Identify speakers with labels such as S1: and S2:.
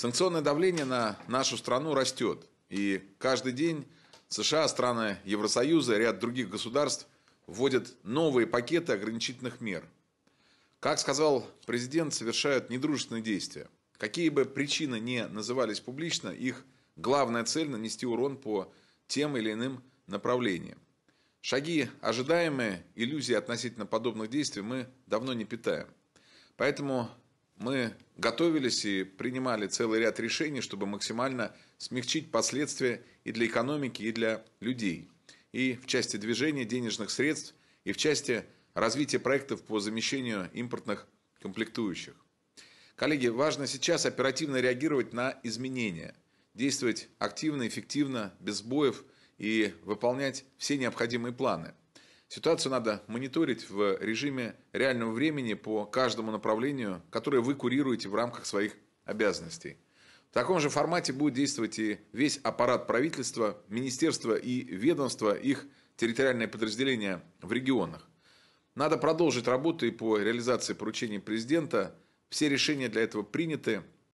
S1: Санкционное давление на нашу страну растет, и каждый день США, страны Евросоюза и ряд других государств вводят новые пакеты ограничительных мер. Как сказал президент, совершают недружественные действия. Какие бы причины ни назывались публично, их главная цель – нанести урон по тем или иным направлениям. Шаги ожидаемые, иллюзии относительно подобных действий мы давно не питаем. Поэтому мы готовились и принимали целый ряд решений, чтобы максимально смягчить последствия и для экономики, и для людей. И в части движения денежных средств, и в части развития проектов по замещению импортных комплектующих. Коллеги, важно сейчас оперативно реагировать на изменения, действовать активно, эффективно, без сбоев и выполнять все необходимые планы – Ситуацию надо мониторить в режиме реального времени по каждому направлению, которое вы курируете в рамках своих обязанностей. В таком же формате будет действовать и весь аппарат правительства, министерства и ведомства, их территориальные подразделения в регионах. Надо продолжить работу и по реализации поручений президента. Все решения для этого приняты.